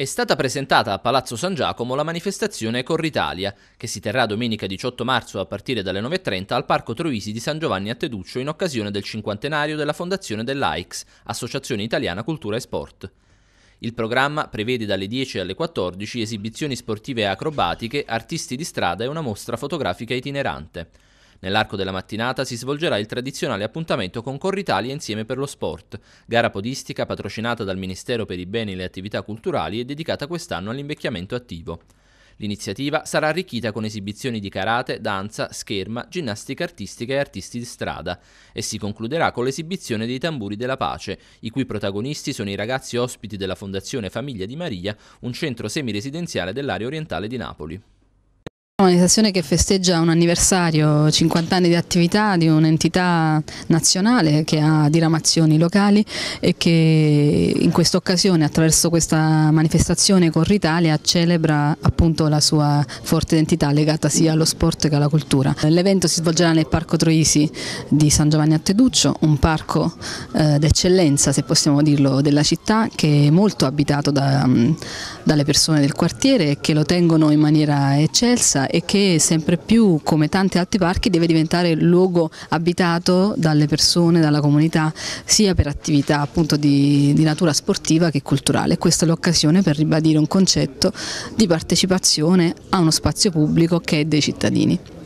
È stata presentata a Palazzo San Giacomo la manifestazione Corritalia, che si terrà domenica 18 marzo a partire dalle 9.30 al Parco Troisi di San Giovanni a Teduccio in occasione del cinquantenario della fondazione dell'AICS, Associazione Italiana Cultura e Sport. Il programma prevede dalle 10 alle 14 esibizioni sportive e acrobatiche, artisti di strada e una mostra fotografica itinerante. Nell'arco della mattinata si svolgerà il tradizionale appuntamento con Corritalia insieme per lo sport, gara podistica patrocinata dal Ministero per i beni e le attività culturali e dedicata quest'anno all'invecchiamento attivo. L'iniziativa sarà arricchita con esibizioni di karate, danza, scherma, ginnastica artistica e artisti di strada e si concluderà con l'esibizione dei tamburi della pace, i cui protagonisti sono i ragazzi ospiti della Fondazione Famiglia di Maria, un centro semiresidenziale dell'area orientale di Napoli. Una manifestazione che festeggia un anniversario, 50 anni di attività di un'entità nazionale che ha diramazioni locali e che in questa occasione attraverso questa manifestazione con Ritalia celebra appunto la sua forte identità legata sia allo sport che alla cultura. L'evento si svolgerà nel Parco Troisi di San Giovanni a Teduccio, un parco eh, d'eccellenza se possiamo dirlo della città che è molto abitato da, dalle persone del quartiere e che lo tengono in maniera eccelsa e che sempre più, come tanti altri parchi, deve diventare luogo abitato dalle persone, dalla comunità, sia per attività appunto di, di natura sportiva che culturale. Questa è l'occasione per ribadire un concetto di partecipazione a uno spazio pubblico che è dei cittadini.